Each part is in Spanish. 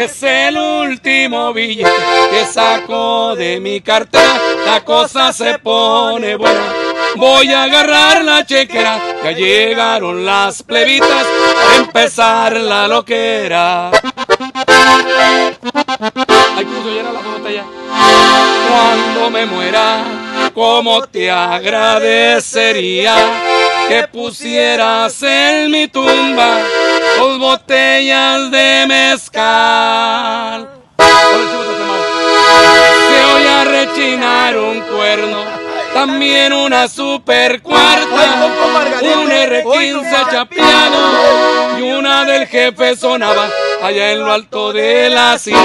Es el último billete que saco de mi cartera. La cosa se pone buena. Voy a agarrar la chequera. Ya llegaron las plebitas a empezar la loquera. Ay, Cuando me muera, ¿cómo te agradecería que pusieras en mi tumba? Dos botellas de mezcal. Se oye rechinar un cuerno, también una super cuarta, un R15 chapeado y una del jefe sonaba allá en lo alto de la sierra.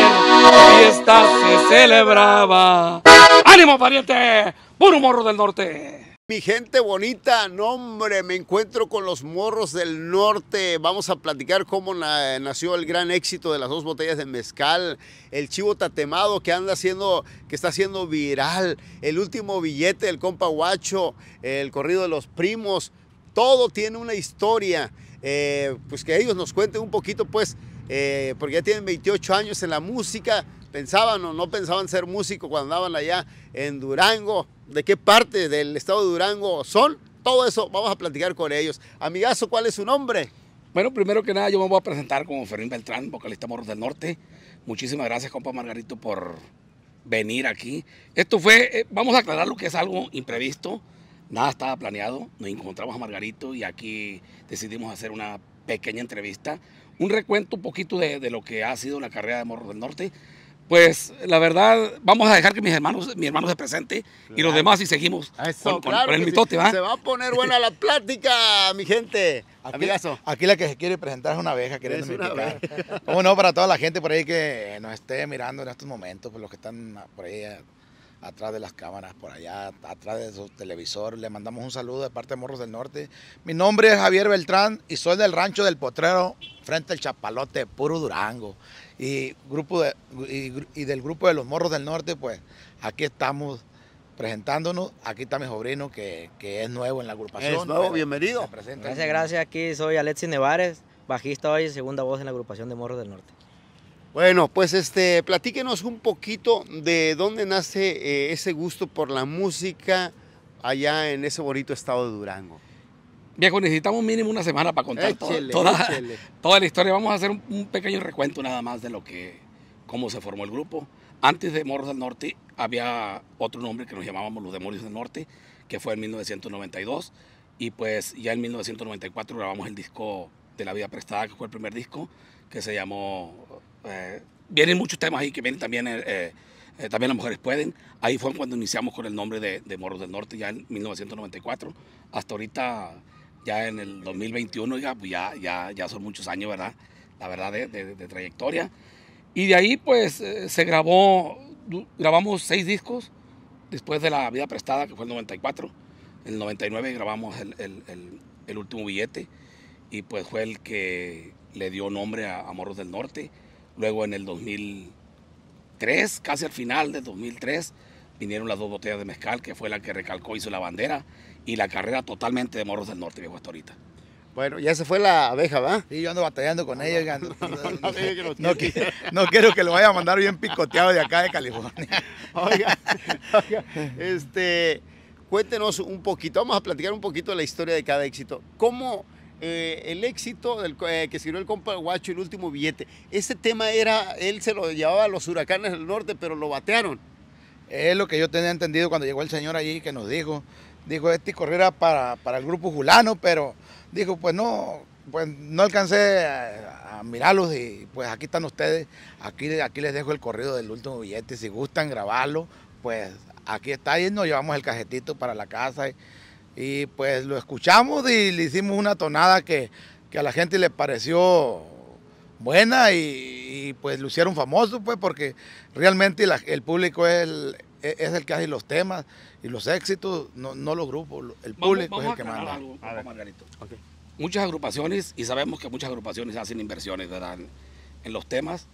Fiesta se celebraba. ¡Ánimo, pariente! ¡Puro morro del norte! Mi gente bonita, nombre, me encuentro con los morros del norte. Vamos a platicar cómo nació el gran éxito de las dos botellas de mezcal, el chivo tatemado que anda haciendo, que está haciendo viral, el último billete del compa guacho, el corrido de los primos. Todo tiene una historia. Eh, pues que ellos nos cuenten un poquito, pues, eh, porque ya tienen 28 años en la música, pensaban o no pensaban ser músicos cuando andaban allá en Durango, de qué parte del estado de Durango son, todo eso vamos a platicar con ellos. Amigazo, ¿cuál es su nombre? Bueno, primero que nada yo me voy a presentar como Fermín Beltrán, vocalista Morros del Norte. Muchísimas gracias, compa Margarito, por venir aquí. Esto fue, eh, vamos a aclarar lo que es algo imprevisto. Nada estaba planeado. Nos encontramos a Margarito y aquí decidimos hacer una pequeña entrevista. Un recuento un poquito de, de lo que ha sido la carrera de Morros del Norte pues la verdad, vamos a dejar que mis hermanos, mi hermano se presente y los demás y seguimos Se va a poner buena la plática, mi gente. Aquí, la que se quiere presentar es una abeja, queriendo no? Para toda la gente por ahí que nos esté mirando en estos momentos, por pues, los que están por ahí atrás de las cámaras, por allá, atrás de su televisor. Le mandamos un saludo de parte de Morros del Norte. Mi nombre es Javier Beltrán y soy del rancho del Potrero, frente al Chapalote, puro Durango. Y, grupo y, del grupo de los Morros del Norte, pues aquí estamos presentándonos. Aquí está mi sobrino, que, es nuevo en la agrupación. Es nuevo, bienvenido. Gracias, gracias. Aquí soy Alexis Nevares, bajista hoy, segunda voz en la agrupación de Morros del Norte. Bueno, pues este, platíquenos un poquito de dónde nace eh, ese gusto por la música allá en ese bonito estado de Durango. Viejo, necesitamos mínimo una semana para contar toda, la historia. Vamos a hacer un, pequeño recuento nada más de lo que, cómo se formó el grupo. Antes de Morros del Norte había otro nombre que nos llamábamos Los Demonios del Norte, que fue en 1992. Y pues ya en 1994 grabamos el disco de La Vida Prestada, que fue el primer disco, que se llamó... Eh, vienen muchos temas ahí que vienen también... Eh, eh, también las mujeres pueden. Ahí fue cuando iniciamos con el nombre de, de Morros del Norte, ya en 1994. Hasta ahorita ya en el 2021, pues ya, pues ya, ya, son muchos años, ¿verdad? La verdad, de, trayectoria. Y de ahí, pues, eh, se grabó, grabamos seis discos después de La Vida Prestada, que fue el 94. En el 99 grabamos el, el, último billete y pues fue el que le dio nombre a, Morros del Norte. Luego en el 2003, casi al final del 2003, vinieron las dos botellas de mezcal, que fue la que recalcó, hizo la bandera y la carrera totalmente de Moros del Norte, viejo, hasta ahorita. Bueno, ya se fue la abeja, ¿va? Sí, yo ando batallando con ella, No, quiero que lo vaya a mandar bien picoteado de acá de California. Oiga, oiga, este, cuéntenos un poquito, vamos a platicar un poquito de la historia de cada éxito. ¿Cómo eh, el éxito del, eh, que sirvió el compa Guacho, el último billete? Ese tema era, él se lo llevaba a los huracanes del norte, pero lo batearon. Es lo que yo tenía entendido cuando llegó el señor allí que nos dijo dijo, este correr era para, el grupo Julano, pero dijo, pues no, pues no alcancé a, mirarlos y pues aquí están ustedes, aquí, aquí les dejo el corrido del último billete, si gustan grabarlo, pues aquí está y nos llevamos el cajetito para la casa y, pues lo escuchamos y le hicimos una tonada que, a la gente le pareció buena y, pues lo hicieron famoso, pues porque realmente el público es el, e-, es el que hace los temas y los éxitos, no, no los grupos, el público es el que manda. Margarito. Muchas agrupaciones, y sabemos que muchas agrupaciones hacen inversiones ¿verdad? En, los temas,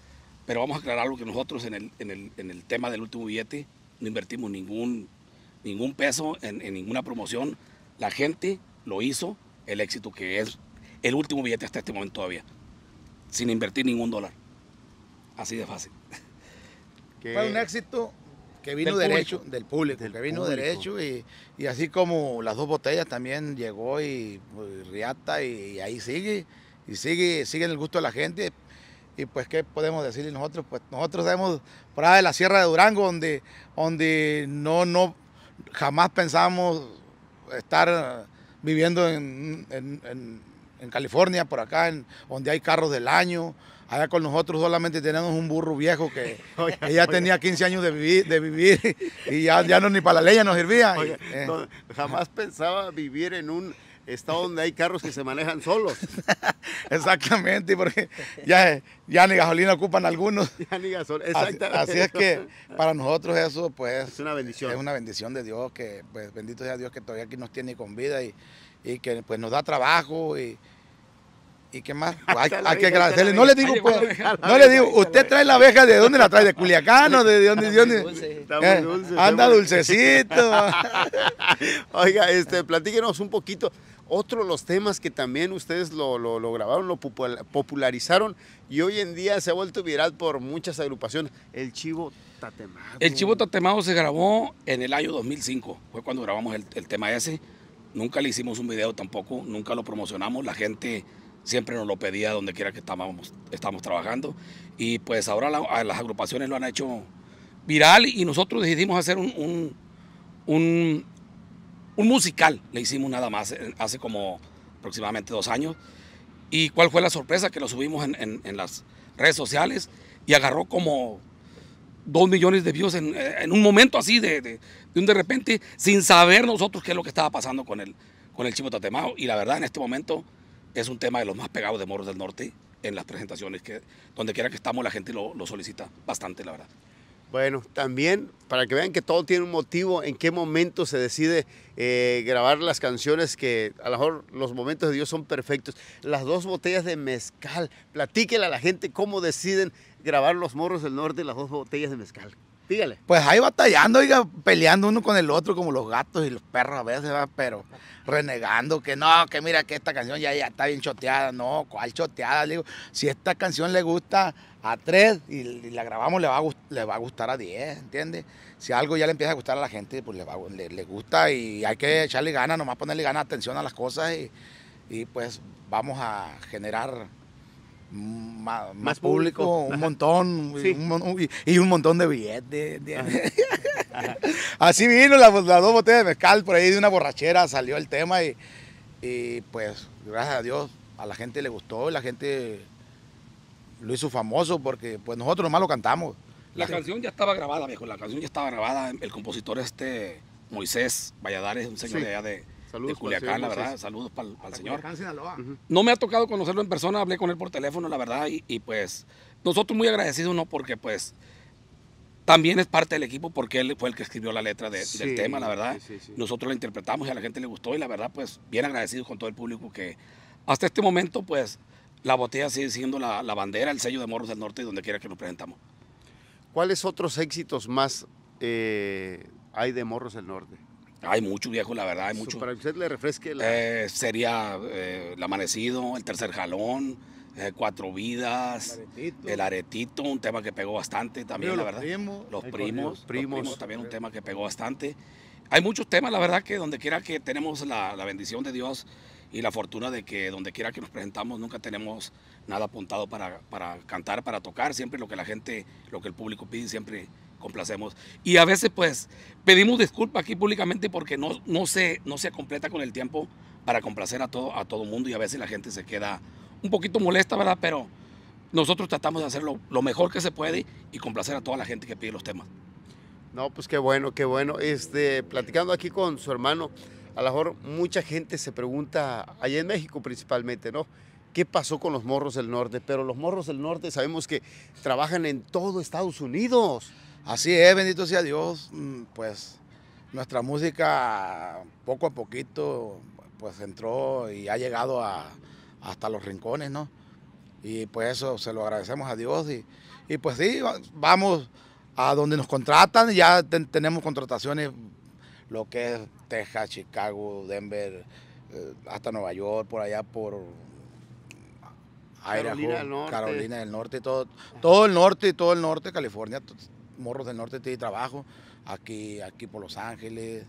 pero vamos a aclarar algo que nosotros en el, tema del último billete no invertimos ningún, ningún peso en, en ninguna promoción. La gente lo hizo, el éxito que es el último billete hasta este momento todavía, sin invertir ningún dólar. Así de fácil. Fue un éxito que vino derecho, del público, que vino derecho y, así como las dos botellas también llegó y, pues, Riata y, ahí sigue, y sigue, sigue en el gusto de la gente. Y pues, ¿qué podemos decir nosotros? Pues nosotros vemos por de la Sierra de Durango, donde, donde no, no, jamás pensamos estar viviendo en, en California, por acá, donde hay carros del año, Allá con nosotros solamente tenemos un burro viejo que ya tenía 15 años de vivir, de vivir y ya, no ni para la ley ya nos servía. Eh. jamás pensaba vivir en un estado donde hay carros que se manejan solos. Exactamente, porque ya, ya ni gasolina ocupan algunos. Así, es que para nosotros eso pues... Es una bendición. Es una bendición de Dios, que pues bendito sea Dios que todavía aquí nos tiene con vida y, y que pues nos da trabajo y ¿Y qué más? Hay, que agradecerle. Pues, no le digo, no le digo, usted trae la abeja, ¿de dónde la trae? ¿De Culiacán o de dónde? De eh, anda dulcecito. Oiga, este, platíquenos un poquito. Otro de los temas que también ustedes lo, grabaron, lo popularizaron y hoy en día se ha vuelto viral por muchas agrupaciones. El Chivo Tatemado. El Chivo Tatemado se grabó en el año 2005, fue cuando grabamos el tema ese. Nunca le hicimos un video tampoco, nunca lo promocionamos. La gente siempre nos lo pedía donde quiera que estábamos, estamos trabajando. Y pues ahora las agrupaciones lo han hecho viral y nosotros decidimos hacer un, un, musical. Le hicimos nada más eh, hace como aproximadamente dos años. ¿Y cuál fue la sorpresa? Que lo subimos en, en, las redes sociales y agarró como dos millones de views en, un momento así, de, un de repente, sin saber nosotros qué es lo que estaba pasando con el, con el Chivo Tatemao. Y la verdad, en este momento es un tema de los más pegados de Morros del Norte en las presentaciones, que donde quiera que estamos la gente lo, solicita bastante, la verdad. Bueno, también para que vean que todo tiene un motivo, en qué momento se decide eh, grabar las canciones, que a lo mejor los momentos de Dios son perfectos. Las dos botellas de mezcal, platíquenle a la gente cómo deciden grabar los morros del norte las dos botellas de mezcal. Pues ahí batallando, oiga, peleando uno con el otro, como los gatos y los perros a veces, pero renegando, que no, que mira que esta canción ya, ya está bien choteada, no, cuál choteada, digo, si esta canción le gusta a tres y, la grabamos, le va, a, gustar a diez, ¿entiendes? Si algo ya le empieza a gustar a la gente, pues le, le, gusta y hay que echarle ganas, nomás ponerle ganas, atención a las cosas y pues vamos a generar más, público, un montón, y un montón de billetes. Así vino las dos botellas de mezcal por ahí de una borrachera, salió el tema y, pues gracias a Dios a la gente le gustó y la gente lo hizo famoso porque pues nosotros nomás lo cantamos. La, canción ya estaba grabada, viejo, la canción ya estaba grabada. El compositor este, Moisés Valladares, un señor de allá de, Saludos de Culiacán, la verdad. Saludos para, el señor. No me ha tocado conocerlo en persona, hablé con él por teléfono, la verdad, y, pues nosotros muy agradecidos, ¿no? Porque pues también es parte del equipo porque él fue el que escribió la letra del tema, la verdad. nosotros la interpretamos y a la gente le gustó y la verdad, pues bien agradecidos con todo el público que hasta este momento, pues la botella sigue siendo la, bandera, el sello de Morros del Norte y donde quiera que nos presentamos. ¿Cuáles otros éxitos más eh, hay de Morros del Norte? Hay mucho viejo, la verdad, hay mucho. Para que usted le refresque la... Eh, sería eh, el amanecido, el tercer jalón, eh, cuatro vidas, el aretito. un tema que pegó bastante también, la verdad. los, primos, los primos, primos, también un tema que pegó bastante. Hay muchos temas, la verdad, que donde quiera que tenemos la, la bendición de Dios y la fortuna de que donde quiera que nos presentamos nunca tenemos nada apuntado para, para cantar, para tocar, siempre lo que la gente, lo que el público pide, siempre complacemos. Y a veces pues pedimos disculpas aquí públicamente porque no, no, se, no se completa con el tiempo para complacer a todo, a todo mundo y a veces la gente se queda un poquito molesta, ¿verdad? Pero nosotros tratamos de hacer lo mejor que se puede y complacer a toda la gente que pide los temas. No, pues qué bueno, qué bueno. Este, platicando aquí con su hermano, a lo mejor mucha gente se pregunta, allá en México principalmente, ¿no? ¿Qué pasó con los morros del norte? Pero los morros del norte sabemos que trabajan en todo Estados Unidos. Así es, bendito sea Dios, mm, pues nuestra música poco a poquito pues entró y ha llegado hasta los rincones, ¿no? Y pues eso se lo agradecemos a Dios y, pues sí, vamos a donde nos contratan, ya tenemos contrataciones, lo que es Texas, Chicago, Denver, eh, hasta Nueva York, por allá por Carolina, del Carolina del Norte, todo, todo el norte y todo el norte de California, morros del norte tiene trabajo, aquí, aquí por Los Ángeles,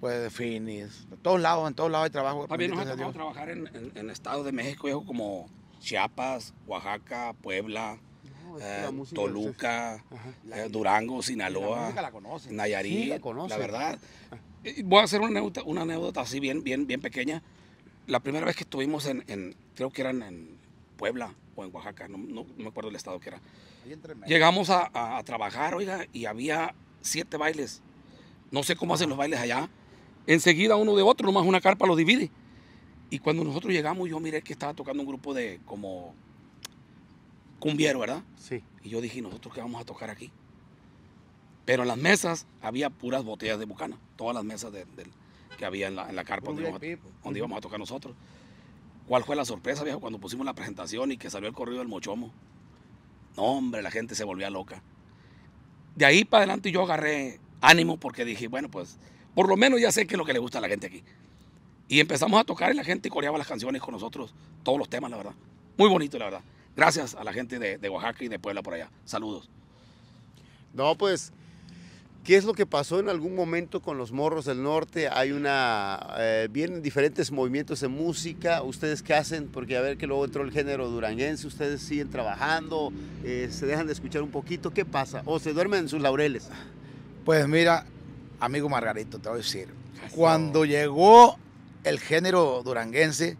pues Phoenix, en todos lados, en todos lados hay trabajo. También nos ha tocado trabajar en, estados de México, como Chiapas, Oaxaca, Puebla, eh, Toluca, eh, Durango, Sinaloa, la Nayarit, la, verdad. Ah. Voy a hacer una anécdota, así bien, bien, bien pequeña. La primera vez que estuvimos en creo que eran en Puebla o en Oaxaca, no, me acuerdo el estado que era. Llegamos a, trabajar, oiga, y había siete bailes. No sé cómo hacen los bailes allá. Enseguida uno de otro, nomás una carpa lo divide. Y cuando nosotros llegamos, yo miré que estaba tocando un grupo de como cumbiero, ¿verdad? Sí. Y yo dije, ¿nosotros qué vamos a tocar aquí? Pero en las mesas había puras botellas de bucana, todas las mesas que había en la, carpa donde, donde íbamos a tocar nosotros. ¿Cuál fue la sorpresa, viejo, cuando pusimos la presentación y que salió el corrido del Mochomo? No, hombre, la gente se volvía loca. De ahí para adelante yo agarré ánimo porque dije, bueno, pues por lo menos ya sé qué es lo que le gusta a la gente aquí. Y empezamos a tocar y la gente coreaba las canciones con nosotros, todos los temas, la verdad. Muy bonito, la verdad. Gracias a la gente de, Oaxaca y de Puebla por allá. Saludos. No, pues ¿Qué es lo que pasó en algún momento con los Morros del Norte? Hay una. Eh, vienen diferentes movimientos de música. ¿Ustedes qué hacen? Porque a ver que luego entró el género duranguense. ¿Ustedes siguen trabajando? Eh, ¿Se dejan de escuchar un poquito? ¿Qué pasa? ¿O se duermen en sus laureles? Pues mira, amigo Margarito, te voy a decir. Cuando llegó el género duranguense,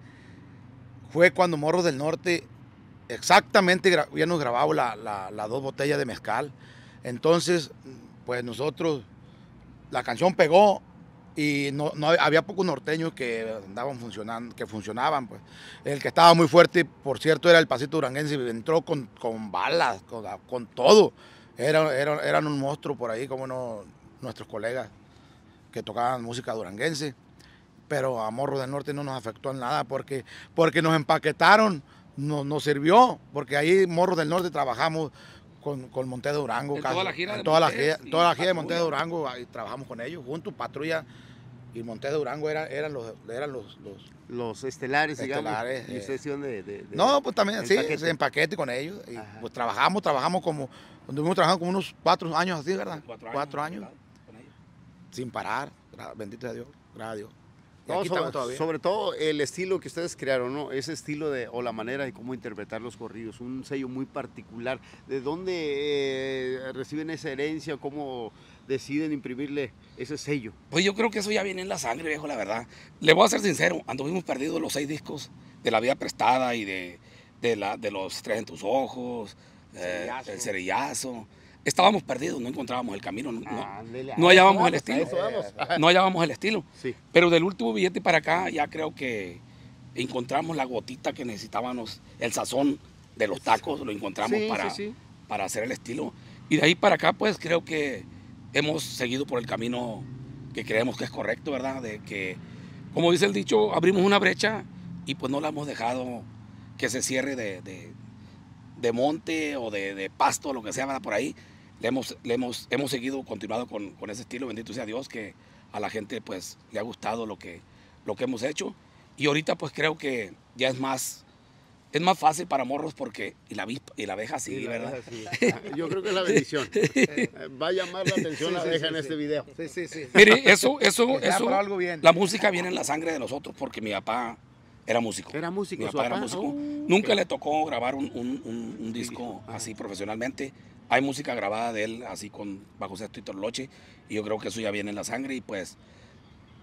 fue cuando Morros del Norte exactamente ya nos las la, la dos botellas de mezcal. Entonces pues nosotros, la canción pegó y no, había pocos norteños que andaban funcionando, que funcionaban. Pues. El que estaba muy fuerte, por cierto, era el Pasito Duranguense, entró con, con balas, con, todo. Era, eran un monstruo por ahí, como no, nuestros colegas que tocaban música duranguense. Pero a Morro del Norte no nos afectó en nada porque, porque nos empaquetaron, no, nos sirvió, porque ahí Morro del Norte trabajamos con, con Monte de Durango. En toda la gira, de Montes, de Durango ahí trabajamos con ellos juntos, patrulla. Y Monte de Durango era, eran los eran los, estelares, digamos. Y eh. de, de, no, pues también, sí, en paquete con ellos. Y pues trabajamos, trabajamos como, hemos trabajando como unos cuatro años así, ¿verdad? Cuatro, años. años. Sin parar, bendito sea Dios, gracias a Dios sobre, todo el estilo que ustedes crearon, ¿no? Ese estilo de, o la manera de cómo interpretar los corridos, un sello muy particular. ¿De dónde eh, reciben esa herencia? ¿Cómo deciden imprimirle ese sello? Pues yo creo que eso ya viene en la sangre, viejo, la verdad. Le voy a ser sincero, anduvimos perdidos los seis discos de La Vida Prestada y de, la, de Los Tres en Tus Ojos, el eh, el estábamos perdidos, no encontrábamos el camino, no, hallábamos el estilo. No hallábamos el estilo. Pero del último billete para acá ya creo que encontramos la gotita que necesitábamos, el sazón de los tacos, lo encontramos para, para hacer el estilo. Y de ahí para acá, pues creo que hemos seguido por el camino que creemos que es correcto, ¿verdad? De que, como dice el dicho, abrimos una brecha y pues no la hemos dejado que se cierre de de monte o de, pasto, lo que sea, ¿verdad? por ahí, le hemos, le hemos, hemos seguido, continuado con, con, ese estilo, bendito sea Dios, que a la gente pues le ha gustado lo que, lo que hemos hecho. Y ahorita pues creo que ya es más, es más fácil para morros porque. Y la, avispa, y la abeja sí, ¿verdad? Ah, yo creo que es la bendición. Va a llamar la atención la abeja en este video. Sí, sí, sí. Mire, eso, eso, eso. Algo bien. La música viene en la sangre de nosotros porque mi papá era músico. Era músico. Mi papá, era músico. Oh. Nunca le tocó grabar un, disco así profesionalmente. Hay música grabada de él así con bajo sexto y torloche. Y yo creo que eso ya viene en la sangre. Y pues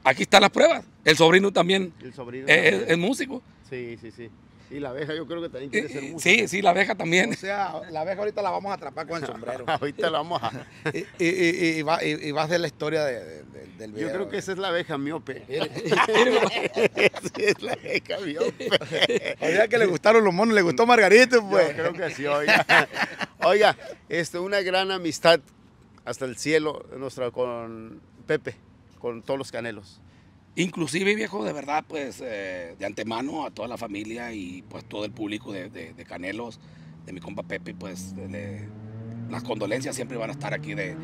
aquí están las pruebas. El sobrino también. El sobrino es músico. Sí, sí, sí. Y la abeja yo creo que también quiere ser eh, músico. Sí, sí, la abeja también. O sea, la abeja ahorita la vamos a atrapar con el sombrero. ahorita la vamos a... y, y, y, va, y, a ser la historia de, del video. Yo creo que esa es la abeja miope. esa es la abeja miope. Oiga que le gustaron los monos, le gustó Margarito, pues. Yo creo que sí, oiga. Oiga, este, una gran amistad hasta el cielo nuestra con Pepe, con todos los canelos. Inclusive, viejo, de verdad, pues eh, de antemano a toda la familia y pues todo el público de, Canelos, de mi compa Pepe, pues las condolencias siempre van a estar aquí de,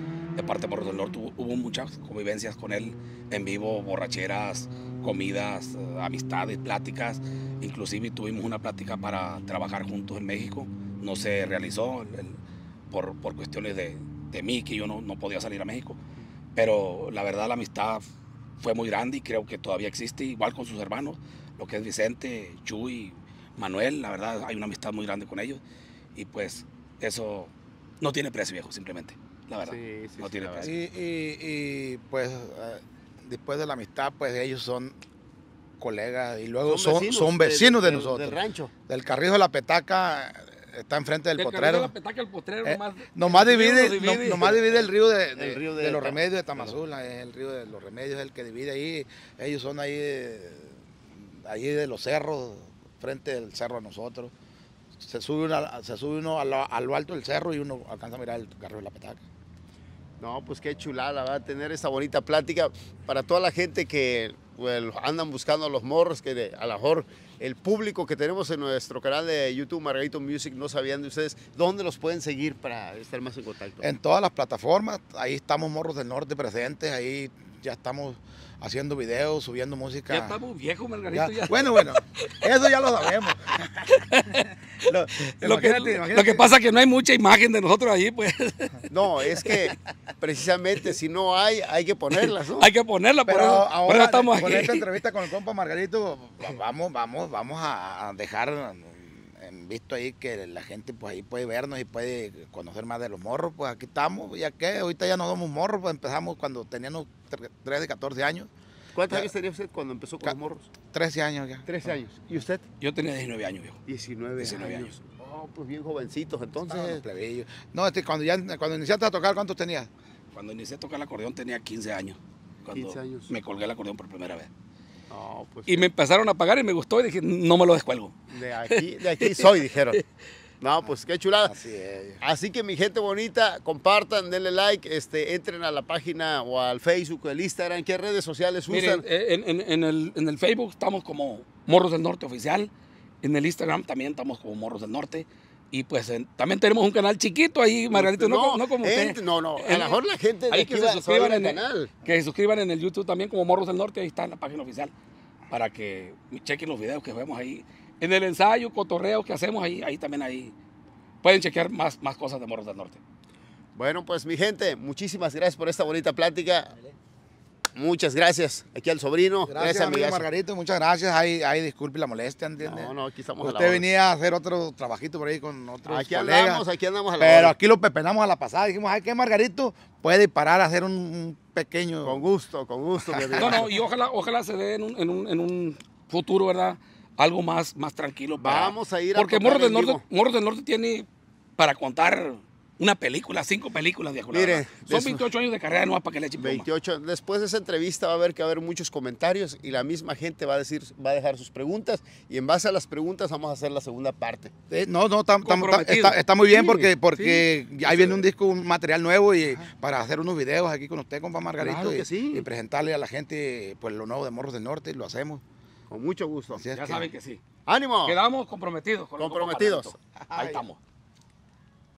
parte de del Norte. Hubo, muchas convivencias con él en vivo, borracheras, comidas, eh, amistades, pláticas. Inclusive tuvimos una plática para trabajar juntos en México. No se realizó por, cuestiones de, mí, que yo no, no podía salir a México. Pero la verdad, la amistad fue muy grande y creo que todavía existe, igual con sus hermanos, lo que es Vicente, Chuy, Manuel, la verdad hay una amistad muy grande con ellos y pues eso no tiene precio viejo, simplemente, la verdad, no tiene precio. Y, pues eh, después de la amistad, pues ellos son colegas y luego son, son vecinos, de, nosotros. Del rancho. Del Carrizo de la Petaca Está enfrente del potrero. la petaca, el potrero eh, nomás, divide, el río de, los remedios de Tamazula. Es eh, el río de los remedios el que divide ahí. Ellos son ahí de, eh, de los cerros, frente del cerro a nosotros. Se sube, se sube uno a lo, alto del cerro y uno alcanza a mirar el carro de la petaca. No, pues qué chulada, va a tener esta bonita plática para toda la gente que pues, andan buscando a los morros, que a lo mejor el público que tenemos en nuestro canal de YouTube, Margarito Music, no sabían de ustedes, ¿dónde los pueden seguir para estar más en contacto? En todas las plataformas, ahí estamos Morros del Norte presentes, ahí ya estamos haciendo videos, subiendo música. Ya estamos viejos, Margarito. Ya. Ya. Bueno, bueno, eso ya lo sabemos. lo, que, lo que pasa es que no hay mucha imagen de nosotros allí, pues. No, es que precisamente si no hay, hay que ponerlas, hay que ponerla, por, ahora, estamos aquí. Con esta entrevista con el compa Margarito, vamos, vamos, vamos a dejar visto ahí que la gente pues ahí puede vernos y puede conocer más de los morros, pues aquí estamos, ya que ahorita ya no damos morros, pues empezamos cuando teníamos 13, 14 años. ¿Cuántos años tenía usted cuando empezó con los morros? 13 años ya. 13 ah. años. ¿Y usted? Yo tenía 19 años, viejo. 19, 19 años. Oh, pues bien jovencitos, entonces. No, este, cuando, ya, cuando iniciaste a tocar, ¿cuántos tenías? Cuando inicié a tocar el acordeón tenía 15 años. 15 años. Me colgué el acordeón por primera vez. Pues y me empezaron a pagar y me gustó y dije, no me lo descuelgo. De aquí, de aquí soy, dijeron. No, pues qué chulada. Así, que mi gente bonita, compartan, denle like, este, entren a la página o al Facebook, el Instagram, ¿qué redes sociales usan? Eh, en, el, Facebook estamos como Morros del Norte Oficial, en el Instagram también estamos como Morros del Norte. Y pues también tenemos un canal chiquito ahí, pues, Margarito, no, no, no como a lo mejor la gente que, se suscriban en el canal. Que se suscriban en el YouTube también como Morros del Norte, ahí está en la página oficial, para que chequen los videos que vemos ahí en el ensayo, cotorreo que hacemos ahí, ahí también ahí pueden chequear más, más cosas de Morros del Norte. Bueno, pues mi gente, muchísimas gracias por esta bonita plática. Muchas gracias. Aquí al sobrino. Gracias, gracias amigo Margarito. Muchas gracias. Ahí, disculpe la molestia, ¿entiendes? No, no, aquí estamos Usted a la venía a hacer otro trabajito por ahí con otros Aquí andamos, aquí andamos a la Pero aquí lo pepenamos a la pasada. Dijimos, ay, que Margarito puede parar a hacer un pequeño... Con gusto, con gusto. no, no, y ojalá, ojalá se dé en en un futuro, ¿verdad?, algo más, más tranquilo. Vamos a ir a Porque Morro del, Norte, del Norte tiene para contar una película, cinco películas de Mire, Son 28 años de carrera no para que le eche. 28. Después de esa entrevista va a haber que haber muchos comentarios y la misma gente va a decir, va a dejar sus preguntas y en base a las preguntas vamos a hacer la segunda parte. Eh, no, no, está, muy bien porque, porque ahí viene un disco, un material nuevo y para hacer unos videos aquí con usted, compa Margarito, y, y, presentarle a la gente pues lo nuevo de Morros del Norte y lo hacemos. Con mucho gusto. ya saben que sí. ¡Ánimo! Quedamos comprometidos. Con comprometidos. Ahí estamos.